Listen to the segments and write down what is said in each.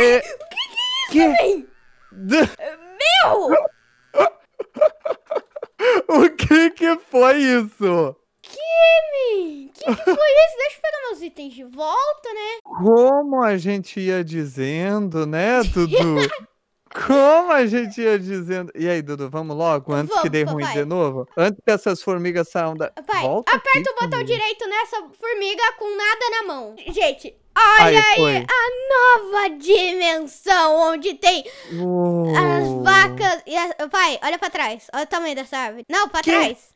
é... O que, é isso, que... É? Meu! o que que foi isso? Kimi! O que, que foi isso? Deixa eu pegar meus itens de volta, né? Como a gente ia dizendo, né, Dudu? Como a gente ia dizendo. E aí, Dudu, vamos logo? Antes vamos, que dê ruim de novo? Antes que essas formigas saiam da. Pai, Volta aperta aqui, o botão comigo. direito nessa formiga com nada na mão. Gente, Olha aí, aí a nova dimensão onde tem as vacas e as... Pai, olha pra trás. Olha o tamanho dessa árvore. Não, pra que? trás.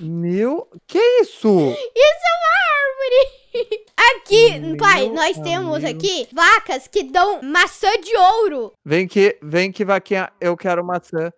Meu... Que isso? Isso é uma árvore. Aqui, pai, nós temos aqui vacas que dão maçã de ouro. Vem que, vem que, vaquinha. Eu quero maçã.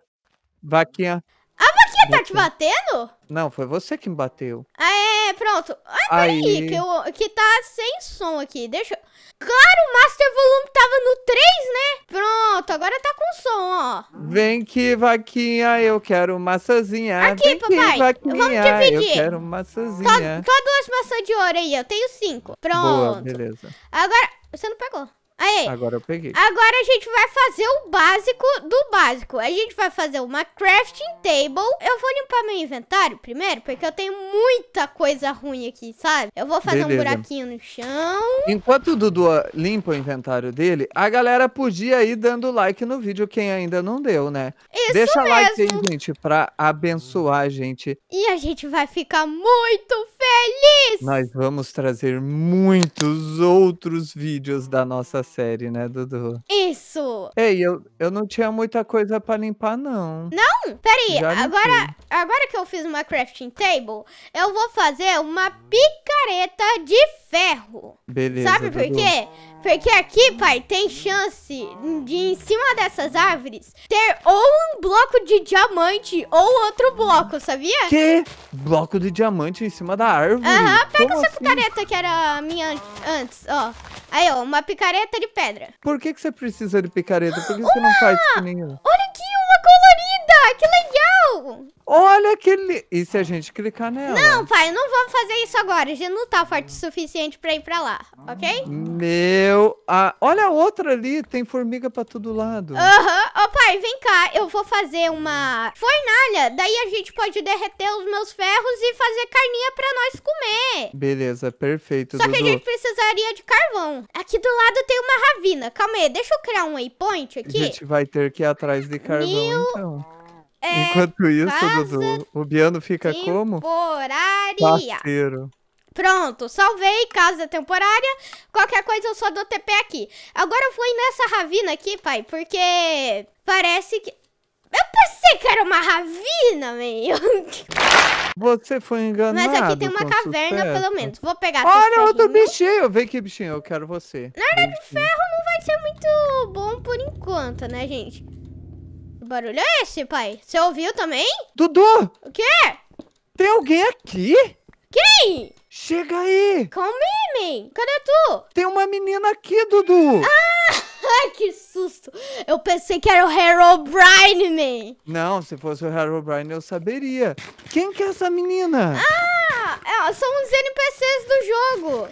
Vaquinha. A vaquinha tá te batendo? Não, foi você que me bateu. Ah, é? É, pronto. Ah, peraí, que, eu, que tá sem som aqui. Deixa. Claro, o Master Volume tava no 3, né? Pronto, agora tá com som, ó. Vem que vaquinha, eu quero maçãzinha. Aqui, Vem papai. Que, vaquinha, Vamos dividir. Eu quero maçãzinha. Só, tá, só tá duas maçãs de ouro aí, eu tenho cinco. Pronto. Boa, beleza. Agora, você não pegou. Aí. Agora eu peguei. Agora a gente vai fazer o básico do básico. A gente vai fazer uma crafting table. Eu vou limpar meu inventário primeiro, porque eu tenho muita coisa ruim aqui, sabe? Eu vou fazer Beleza. um buraquinho no chão. Enquanto o Dudu ah, limpa o inventário dele, a galera podia ir dando like no vídeo, quem ainda não deu, né? Isso Deixa mesmo. like aí, gente, pra abençoar a gente. E a gente vai ficar muito feliz! Nós vamos trazer muitos outros vídeos da nossa série, né, Dudu? Isso! Ei, eu, eu não tinha muita coisa pra limpar, não. Não? Peraí, agora, agora que eu fiz uma crafting table, eu vou fazer uma picareta de ferro. Beleza. Sabe por quê? Porque aqui, pai, tem chance de em cima dessas árvores ter ou um bloco de diamante ou outro bloco, sabia? Que? Bloco de diamante em cima da árvore? Aham, uhum, pega Como essa assim? picareta que era a minha antes, ó. Aí, ó, uma picareta de pedra. Por que, que você precisa de picareta? Por que uma... você não faz com nenhuma? Olha que li... E se a gente clicar nela? Não, pai, não vamos fazer isso agora. A gente não tá forte o suficiente pra ir pra lá, ok? Meu... Ah, olha a outra ali, tem formiga pra todo lado. Aham. Ô, pai, vem cá. Eu vou fazer uma fornalha. Daí a gente pode derreter os meus ferros e fazer carninha pra nós comer. Beleza, perfeito, Só Dudu. que a gente precisaria de carvão. Aqui do lado tem uma ravina. Calma aí, deixa eu criar um waypoint aqui. A gente vai ter que ir atrás de carvão, Mil... então. É Enquanto isso, Dudu, o Biano fica temporária. como? Parceiro. Pronto, salvei casa temporária. Qualquer coisa eu só dou TP aqui. Agora eu fui nessa ravina aqui, pai, porque parece que... Eu pensei que era uma ravina, meio. Você foi enganado. Mas aqui tem uma caverna, sucesso. pelo menos. Vou pegar Olha outro bichinho. Vem aqui, bichinho. Eu quero você. Na hora de ferro não vai ser muito bom por enquanto, né, gente? barulho é esse, pai? Você ouviu também? Dudu! O quê? Tem alguém aqui? Quem? Chega aí! Come Cadê tu? Tem uma menina aqui, Dudu! Ah, que susto! Eu pensei que era o Bryan, man! Não, se fosse o Harold Bryan, eu saberia. Quem que é essa menina? Ah, é, são os NPCs do jogo.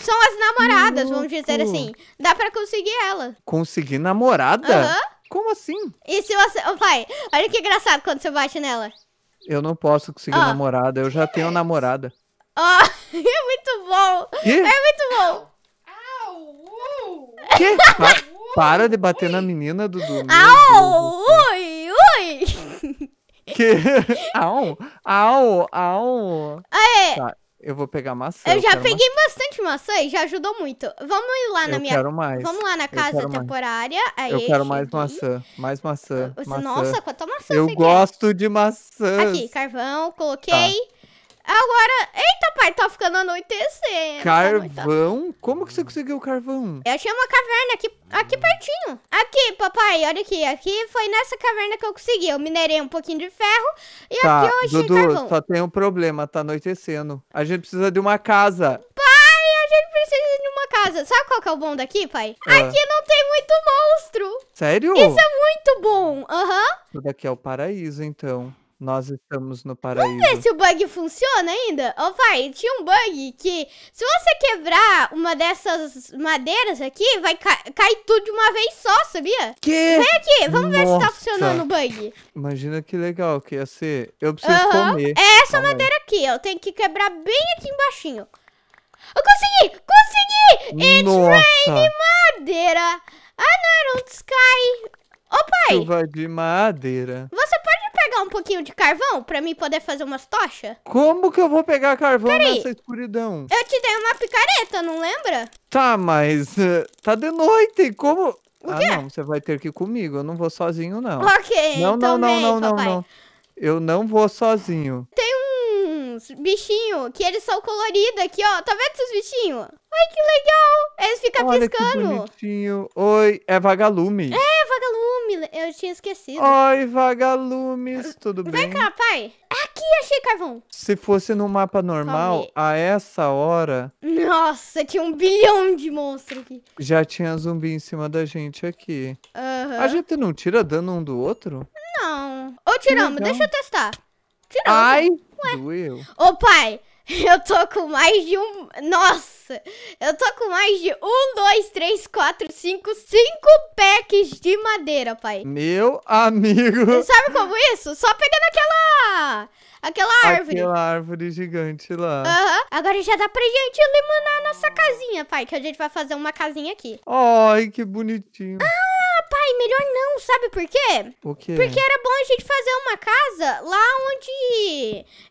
São as namoradas, vamos dizer assim. Dá pra conseguir ela. Conseguir namorada? Aham. Como assim? E se você. Oh, pai, olha que engraçado quando você bate nela. Eu não posso conseguir oh. namorada, eu já tenho namorada. oh, é muito bom! Que? É muito bom! Au! Uh. Que? Pa uh, para de bater ui. na menina, Dudu. Au! Ui, ui! Que? Au! Au! Au! Aê! Tá. Eu vou pegar maçã. Eu, eu já peguei maçã. bastante maçã e já ajudou muito. Vamos ir lá na eu minha. Quero mais. Vamos lá na casa temporária. Aí eu quero mais aqui. maçã. Mais maçã, maçã. Nossa, quanta maçã. Eu gosto quer? de maçã. Aqui, carvão, coloquei. Tá. Agora, eita, pai, tá ficando anoitecendo. Tá carvão? Como que você conseguiu carvão? Eu achei uma caverna aqui, aqui pertinho. Aqui, papai, olha aqui. Aqui foi nessa caverna que eu consegui. Eu minerei um pouquinho de ferro e tá, aqui eu achei Dudu, carvão. só tem um problema, tá anoitecendo. A gente precisa de uma casa. Pai, a gente precisa de uma casa. Sabe qual que é o bom daqui, pai? É. Aqui não tem muito monstro. Sério? Isso é muito bom. Aham. Uhum. Isso daqui é o paraíso, então. Nós estamos no paraíso. Vamos ver se o bug funciona ainda? Ô, oh, tinha um bug que se você quebrar uma dessas madeiras aqui, vai ca cair tudo de uma vez só, sabia? Que? Vem aqui, vamos Nossa. ver se tá funcionando o bug. Imagina que legal que ia ser. Eu preciso comer. É essa Calma tá madeira aqui, eu tenho que quebrar bem aqui embaixo. Eu consegui! Consegui! It's rainy madeira! Ah, não, não sky. Ô, pai! Chuva de madeira. Você pegar um pouquinho de carvão pra mim poder fazer umas tochas? Como que eu vou pegar carvão Peraí. nessa escuridão? Eu te dei uma picareta, não lembra? Tá, mas eh, tá de noite, como... Ah, não, você vai ter que ir comigo, eu não vou sozinho, não. Ok, não, então não, vem, não, não, papai. não, não. Eu não vou sozinho. Tem uns bichinhos que eles são coloridos aqui, ó. Tá vendo esses bichinhos? Ai, que legal! Eles ficam Olha piscando. Que bonitinho. Oi, é vagalume. É, vagalume. Eu tinha esquecido. Oi, vagalumes. Tudo bem? Vem cá, pai. Aqui, achei carvão. Se fosse no mapa normal, a essa hora... Nossa, tinha um bilhão de monstros aqui. Já tinha zumbi em cima da gente aqui. Uhum. A gente não tira dano um do outro? Não. Ou tiramos, então. deixa eu testar. Tiramos. Ai, Ué. doeu. Ô, pai, eu tô com mais de um... Nossa. Nossa, eu tô com mais de um, dois, três, quatro, cinco, cinco packs de madeira, pai. Meu amigo. Você sabe como isso? Só pegando aquela... Aquela árvore. Aquela árvore gigante lá. Aham. Uhum. Agora já dá pra gente eliminar a nossa casinha, pai. Que a gente vai fazer uma casinha aqui. Ai, que bonitinho. Ah, pai, melhor não. Sabe por quê? Por quê? Porque era bom a gente fazer uma casa lá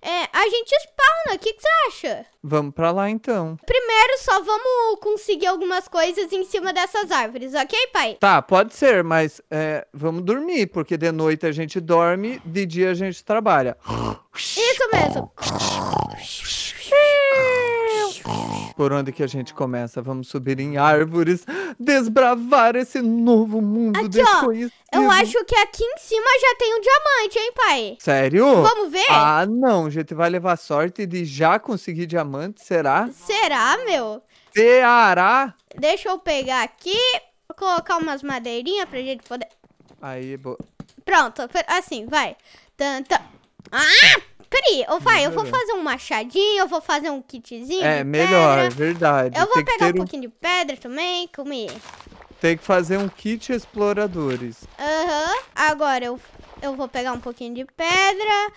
é, a gente spawna, o que, que você acha? Vamos pra lá então. Primeiro, só vamos conseguir algumas coisas em cima dessas árvores, ok, pai? Tá, pode ser, mas é, vamos dormir, porque de noite a gente dorme, de dia a gente trabalha. Isso mesmo. Por onde que a gente começa? Vamos subir em árvores, desbravar esse novo mundo Aqui, desconhecido. Ó, eu acho que aqui em cima já tem um diamante, hein, pai? Sério? Vamos ver? Ah, não. A gente vai levar sorte de já conseguir diamante, será? Será, meu? Ceará? Deixa eu pegar aqui, colocar umas madeirinhas pra gente poder... Aí, boa. Pronto, assim, vai. Tanta... Ah, peraí, eu, vai, eu vou fazer um machadinho, eu vou fazer um kitzinho. É, melhor, pedra. É verdade. Eu vou pegar um pouquinho de pedra também, comer. Tem que fazer um kit exploradores. Aham. Uhum. Agora eu, eu vou pegar um pouquinho de pedra.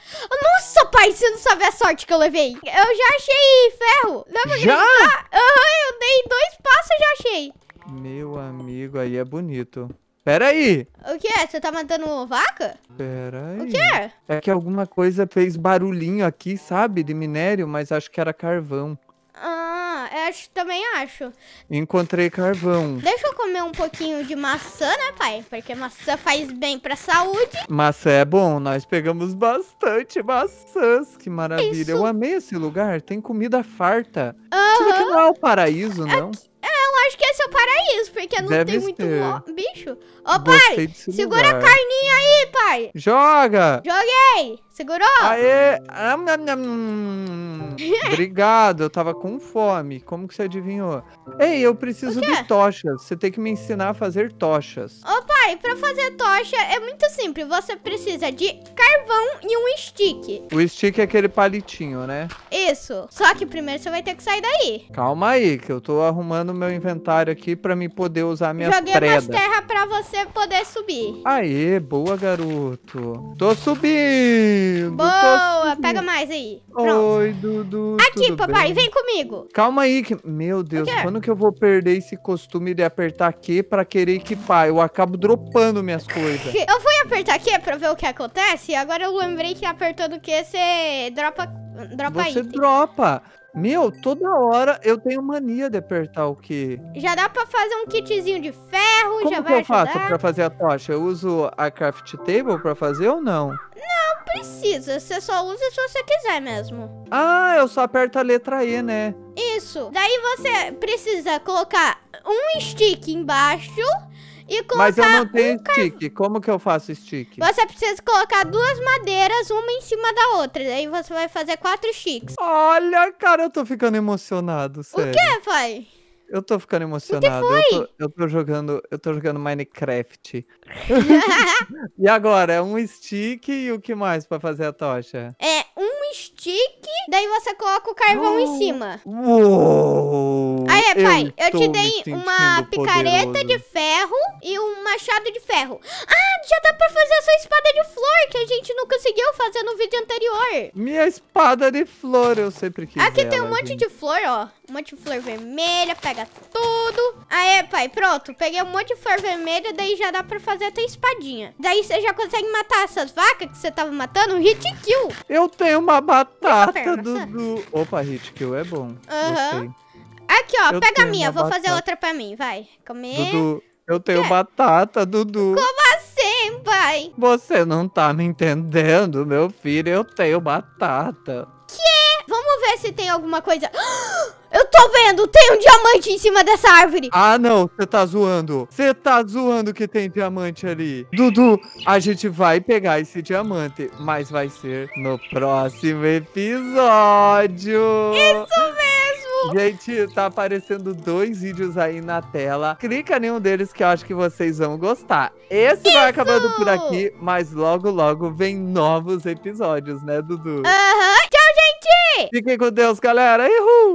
Nossa, pai, você não sabe a sorte que eu levei. Eu já achei ferro. Não já? Aham, uhum, eu dei dois passos e já achei. Meu amigo, aí é bonito. Pera aí. O que é? Você tá matando vaca? Pera aí. O que é? É que alguma coisa fez barulhinho aqui, sabe? De minério, mas acho que era carvão. Ah, eu acho, também acho. Encontrei carvão. Deixa eu comer um pouquinho de maçã, né, pai? Porque maçã faz bem pra saúde. Maçã é bom, nós pegamos bastante maçãs. Que maravilha. Isso. Eu amei esse lugar, tem comida farta. Uhum. Isso aqui não é o paraíso, é não acho que esse é o paraíso, porque não Deve tem muito bicho. Ô, Gostei pai, segura a carninha aí, pai. Joga! Joguei! Segurou? Aê! Ah, Obrigado, eu tava com fome. Como que você adivinhou? Ei, eu preciso de tochas. Você tem que me ensinar a fazer tochas. Ô pai, pra fazer tocha é muito simples. Você precisa de carvão e um stick. O stick é aquele palitinho, né? Isso. Só que primeiro você vai ter que sair daí. Calma aí, que eu tô arrumando meu inventário aqui pra me poder usar minhas Joguei predas. Joguei umas terra pra você poder subir. Aê, boa, garoto. Tô subindo! lindo. Boa, pega assim. mais aí. Pronto. Oi, Dudu. Aqui, papai, bem? vem comigo. Calma aí. Que... Meu Deus, quando que eu vou perder esse costume de apertar Q pra querer equipar? Eu acabo dropando minhas coisas. Eu fui apertar Q pra ver o que acontece e agora eu lembrei que apertando Q você dropa, dropa Você item. dropa. Meu, toda hora eu tenho mania de apertar o que. Já dá pra fazer um kitzinho de ferro, Como já vai Como que eu faço pra fazer a tocha? Eu uso a craft table pra fazer ou não? precisa, você só usa se você quiser mesmo. Ah, eu só aperto a letra E, né? Isso. Daí você precisa colocar um stick embaixo e colocar Mas eu não tenho um stick. Car... Como que eu faço stick? Você precisa colocar duas madeiras, uma em cima da outra. Daí você vai fazer quatro sticks. Olha, cara, eu tô ficando emocionado, sério. O que, pai? Eu tô ficando emocionado. Eu tô, eu tô, jogando, eu tô jogando Minecraft. e agora, é um stick e o que mais para fazer a tocha? É um stick, daí você coloca o carvão oh. em cima. Uou! É, pai, eu, eu te dei uma picareta poderoso. de ferro e um machado de ferro. Ah, já dá pra fazer essa espada de flor que a gente não conseguiu fazer no vídeo anterior. Minha espada de flor, eu sempre quis Aqui ela, tem um monte de flor, ó. Um monte de flor vermelha, pega tudo. Aê, pai, pronto. Peguei um monte de flor vermelha, daí já dá pra fazer até espadinha. Daí você já consegue matar essas vacas que você tava matando. Hit kill. Eu tenho uma batata, Dudu. Opa, hit kill é bom. Aham. Uhum. Aqui, ó, eu pega a minha, vou batata. fazer outra pra mim, vai. Comer. Dudu, eu tenho Quer? batata, Dudu. Como assim, pai? Você não tá me entendendo, meu filho, eu tenho batata. Que? Vamos ver se tem alguma coisa... Eu tô vendo, tem um diamante em cima dessa árvore. Ah, não, você tá zoando. Você tá zoando que tem diamante ali. Dudu, a gente vai pegar esse diamante, mas vai ser no próximo episódio. Isso! Gente, tá aparecendo dois vídeos aí na tela. Clica em um deles que eu acho que vocês vão gostar. Esse Isso! vai acabando por aqui, mas logo, logo vem novos episódios, né, Dudu? Aham. Tchau, gente! Fiquem com Deus, galera. Uhul!